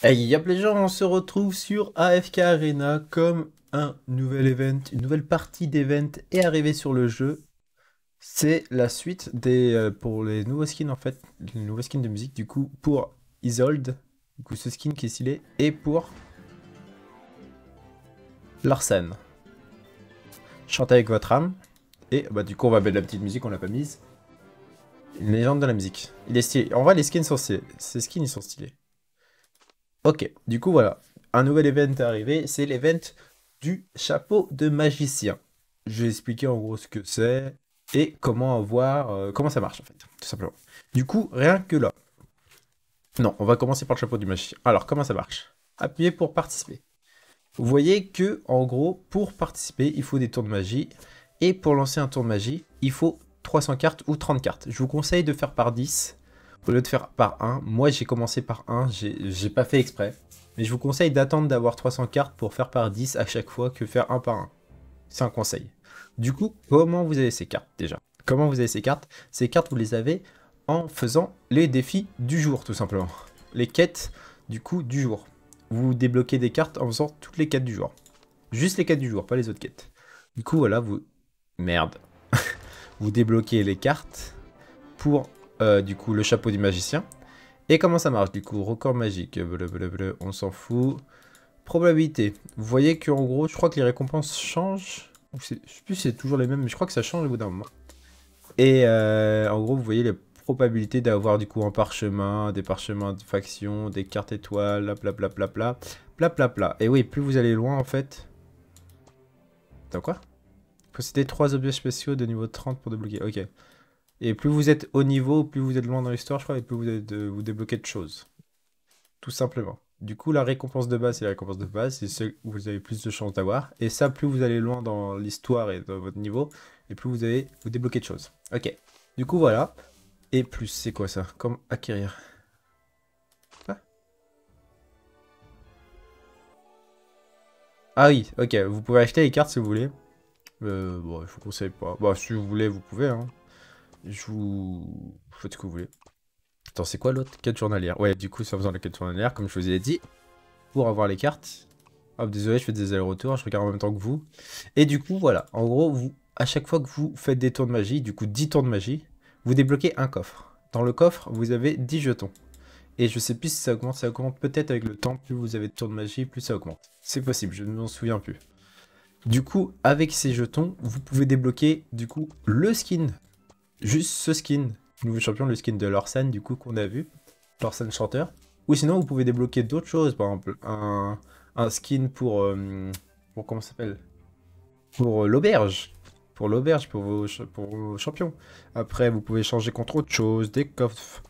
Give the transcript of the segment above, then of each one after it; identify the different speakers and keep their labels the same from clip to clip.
Speaker 1: Hey, y'a les gens, on se retrouve sur AFK Arena comme un nouvel event, une nouvelle partie d'event est arrivée sur le jeu. C'est la suite des euh, pour les nouveaux skins en fait, les nouveaux skins de musique du coup pour Isold, du coup ce skin qui est stylé, et pour Larsen. Chantez avec votre âme. Et bah du coup on va mettre la petite musique, on l'a pas mise. Une légende de la musique. Il est stylé. En vrai les skins sont stylés. Ces skins ils sont stylés. Ok, du coup voilà, un nouvel event est arrivé, c'est l'event du chapeau de magicien. Je vais expliquer en gros ce que c'est et comment avoir, euh, comment ça marche en fait, tout simplement. Du coup, rien que là. Non, on va commencer par le chapeau du magicien. Alors, comment ça marche Appuyez pour participer. Vous voyez que, en gros, pour participer, il faut des tours de magie. Et pour lancer un tour de magie, il faut 300 cartes ou 30 cartes. Je vous conseille de faire par 10 au lieu de faire par 1, moi j'ai commencé par 1, j'ai pas fait exprès. Mais je vous conseille d'attendre d'avoir 300 cartes pour faire par 10 à chaque fois que faire 1 par 1. C'est un conseil. Du coup, comment vous avez ces cartes déjà Comment vous avez ces cartes Ces cartes, vous les avez en faisant les défis du jour, tout simplement. Les quêtes, du coup, du jour. Vous débloquez des cartes en faisant toutes les quêtes du jour. Juste les quêtes du jour, pas les autres quêtes. Du coup, voilà, vous... Merde. vous débloquez les cartes pour euh, du coup, le chapeau du magicien. Et comment ça marche du coup Record magique, blablabla, on s'en fout. Probabilité. Vous voyez qu'en gros, je crois que les récompenses changent. Je sais plus si c'est toujours les mêmes, mais je crois que ça change au bout d'un moment. Et euh, en gros, vous voyez les probabilités d'avoir du coup un parchemin, des parchemins de faction, des cartes étoiles, bla bla bla Et oui, plus vous allez loin en fait. Attends quoi Posséder 3 objets spéciaux de niveau 30 pour débloquer. Ok. Et plus vous êtes au niveau, plus vous êtes loin dans l'histoire, je crois, et plus vous, euh, vous débloquez de choses. Tout simplement. Du coup, la récompense de base, c'est la récompense de base, c'est celle que vous avez plus de chances d'avoir. Et ça, plus vous allez loin dans l'histoire et dans votre niveau, et plus vous allez vous débloquer de choses. Ok. Du coup, voilà. Et plus, c'est quoi ça Comme acquérir. Ah oui, ok, vous pouvez acheter les cartes si vous voulez. Euh, bon, je vous conseille pas. Bon, bah, si vous voulez, vous pouvez. Hein je vous... Faites ce que vous voulez. Attends, c'est quoi l'autre Quête journalière. Ouais, du coup, ça faisant la quête journalière, comme je vous ai dit, pour avoir les cartes. Hop, désolé, je fais des allers-retours, je regarde en même temps que vous. Et du coup, voilà, en gros, vous, à chaque fois que vous faites des tours de magie, du coup 10 tours de magie, vous débloquez un coffre. Dans le coffre, vous avez 10 jetons. Et je sais plus si ça augmente, ça augmente peut-être avec le temps, plus vous avez de tours de magie, plus ça augmente. C'est possible, je ne m'en souviens plus. Du coup, avec ces jetons, vous pouvez débloquer du coup le skin juste ce skin, nouveau champion, le skin de Lorsan du coup qu'on a vu, Lorsan chanteur. Ou sinon vous pouvez débloquer d'autres choses, par exemple un, skin pour, euh, ça comment s'appelle Pour euh, l'auberge pour l'auberge, pour vos, pour champions. Après, vous pouvez changer contre autre chose, des coffres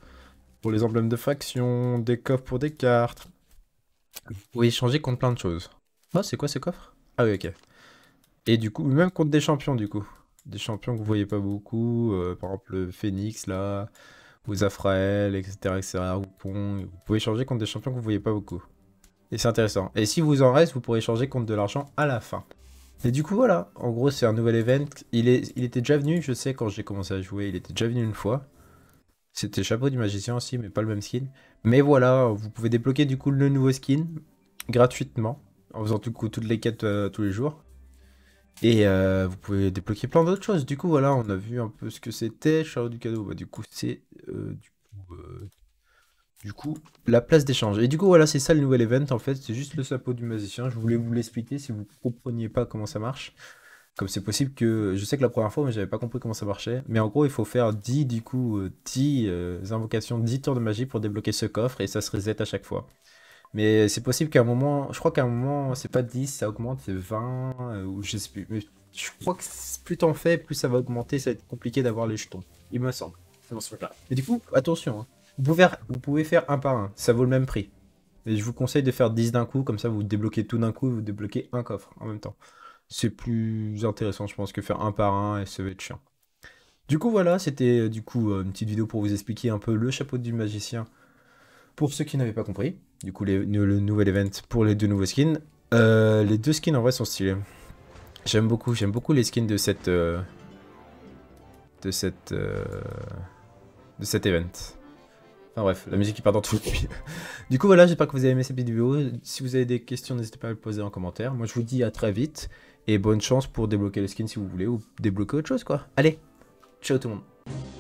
Speaker 1: pour les emblèmes de faction, des coffres pour des cartes. Vous pouvez changer contre plein de choses. oh, c'est quoi ces coffres Ah oui, ok. Et du coup, même contre des champions, du coup des champions que vous voyez pas beaucoup, euh, par exemple Phoenix là, ou Zafrael, etc., etc., Vous pouvez changer contre des champions que vous voyez pas beaucoup. Et c'est intéressant. Et si vous en restez, vous pourrez changer contre de l'argent à la fin. Et du coup, voilà, en gros, c'est un nouvel event. Il, est, il était déjà venu, je sais, quand j'ai commencé à jouer, il était déjà venu une fois. C'était chapeau du magicien aussi, mais pas le même skin. Mais voilà, vous pouvez débloquer du coup le nouveau skin gratuitement en faisant du coup toutes les quêtes euh, tous les jours. Et euh, vous pouvez débloquer plein d'autres choses. Du coup, voilà, on a vu un peu ce que c'était. chariot du cadeau, bah, du coup, c'est euh, euh, du, coup, la place d'échange. Et du coup, voilà, c'est ça le nouvel event en fait. C'est juste le sapot du magicien. Je voulais vous l'expliquer si vous ne compreniez pas comment ça marche. Comme c'est possible que. Je sais que la première fois, mais j'avais pas compris comment ça marchait. Mais en gros, il faut faire 10, du coup, 10 invocations, 10 tours de magie pour débloquer ce coffre et ça se reset à chaque fois. Mais c'est possible qu'à un moment, je crois qu'à un moment, c'est pas 10, ça augmente, c'est 20, euh, ou je sais plus. Mais je crois que plus t'en fais, plus ça va augmenter, ça va être compliqué d'avoir les jetons. Il me semble. C'est dans ce Mais du coup, attention, hein. vous, pouvez, vous pouvez faire un par un, ça vaut le même prix. mais je vous conseille de faire 10 d'un coup, comme ça vous débloquez tout d'un coup et vous débloquez un coffre en même temps. C'est plus intéressant, je pense, que faire un par un et ça va être chiant. Du coup, voilà, c'était euh, du coup euh, une petite vidéo pour vous expliquer un peu le chapeau du magicien pour ceux qui n'avaient pas compris, du coup, les, le nouvel event pour les deux nouveaux skins, euh, les deux skins en vrai sont stylés. J'aime beaucoup, j'aime beaucoup les skins de cette... Euh, de cette... Euh, de cet event. Enfin bref, la musique qui part dans tout le du coup voilà, j'espère que vous avez aimé cette vidéo. Si vous avez des questions, n'hésitez pas à le poser en commentaire. Moi je vous dis à très vite et bonne chance pour débloquer le skin si vous voulez ou débloquer autre chose quoi. Allez, ciao tout le monde.